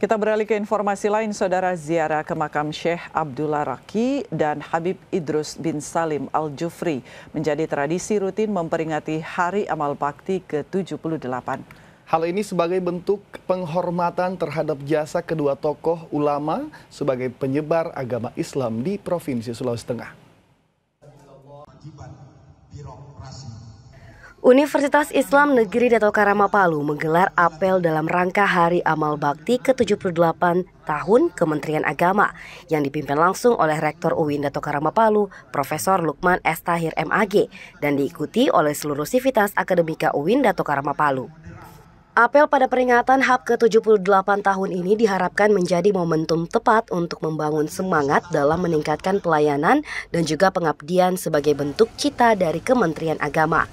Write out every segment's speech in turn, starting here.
Kita beralih ke informasi lain, saudara ziarah ke makam Syekh Abdullah Raki dan Habib Idrus bin Salim Al Jufri menjadi tradisi rutin memperingati Hari Amal Bakti ke-78. Hal ini sebagai bentuk penghormatan terhadap jasa kedua tokoh ulama sebagai penyebar agama Islam di Provinsi Sulawesi Tengah. Universitas Islam Negeri Dato Karama Palu menggelar apel dalam rangka Hari Amal Bakti ke-78 tahun Kementerian Agama yang dipimpin langsung oleh Rektor UIN Dato Karama Palu, Profesor Lukman S. Tahir MAG dan diikuti oleh seluruh sivitas akademika UIN Dato Karama Palu. Apel pada peringatan HAP ke-78 tahun ini diharapkan menjadi momentum tepat untuk membangun semangat dalam meningkatkan pelayanan dan juga pengabdian sebagai bentuk cita dari Kementerian Agama.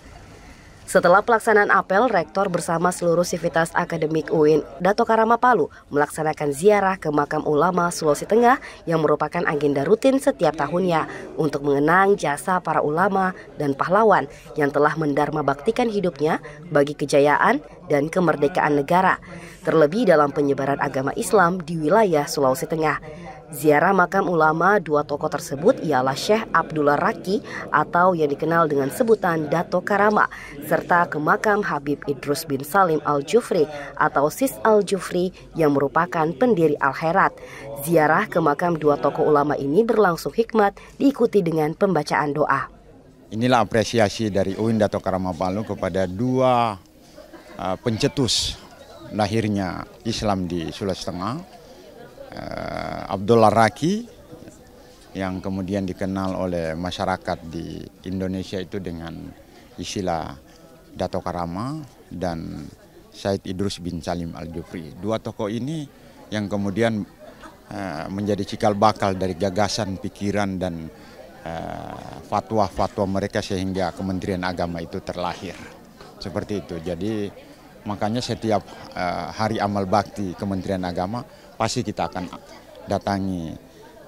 Setelah pelaksanaan apel, Rektor bersama seluruh sivitas akademik UIN Dato Karama Palu melaksanakan ziarah ke makam ulama Sulawesi Tengah yang merupakan agenda rutin setiap tahunnya untuk mengenang jasa para ulama dan pahlawan yang telah mendarma baktikan hidupnya bagi kejayaan dan kemerdekaan negara, terlebih dalam penyebaran agama Islam di wilayah Sulawesi Tengah. Ziarah makam ulama dua tokoh tersebut ialah Syekh Abdullah Raki atau yang dikenal dengan sebutan Dato Karama, serta ke makam Habib Idrus bin Salim Al-Jufri atau Sis Al-Jufri yang merupakan pendiri Al-Herat. Ziarah ke makam dua tokoh ulama ini berlangsung hikmat diikuti dengan pembacaan doa. Inilah apresiasi dari UIN Dato Karama Palu kepada dua Uh, pencetus lahirnya Islam di Sulawesi Tengah, uh, Abdullah Raki yang kemudian dikenal oleh masyarakat di Indonesia itu dengan istilah Dato Karama dan Said Idrus bin Salim Al Jufri. Dua tokoh ini yang kemudian uh, menjadi cikal bakal dari gagasan, pikiran dan fatwa-fatwa mereka sehingga Kementerian Agama itu terlahir. Seperti itu. Jadi makanya setiap uh, hari amal bakti Kementerian Agama pasti kita akan datangi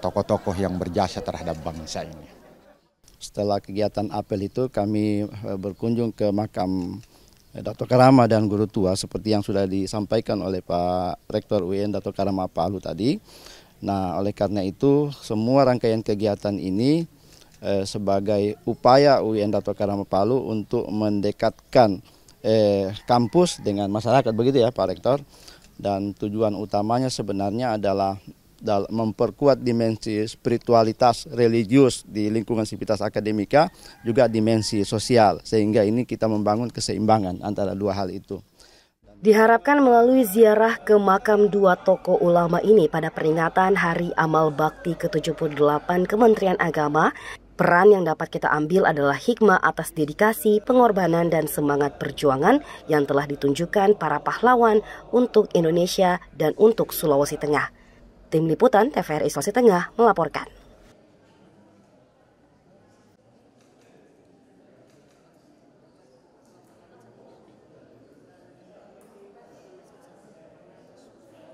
tokoh-tokoh yang berjasa terhadap bangsa ini. Setelah kegiatan apel itu kami eh, berkunjung ke makam eh, Dato' Karama dan Guru Tua seperti yang sudah disampaikan oleh Pak Rektor UIN Dato' Karama Palu tadi. Nah oleh karena itu semua rangkaian kegiatan ini eh, sebagai upaya UIN Dato Karama Palu untuk mendekatkan eh, kampus dengan masyarakat begitu ya Pak Rektor dan tujuan utamanya sebenarnya adalah memperkuat dimensi spiritualitas religius di lingkungan sivitas akademika juga dimensi sosial sehingga ini kita membangun keseimbangan antara dua hal itu. Diharapkan melalui ziarah ke makam dua tokoh ulama ini pada peringatan Hari Amal Bakti ke-78 Kementerian Agama Peran yang dapat kita ambil adalah hikmah atas dedikasi, pengorbanan, dan semangat perjuangan yang telah ditunjukkan para pahlawan untuk Indonesia dan untuk Sulawesi Tengah. Tim Liputan TVRI Sulawesi Tengah melaporkan.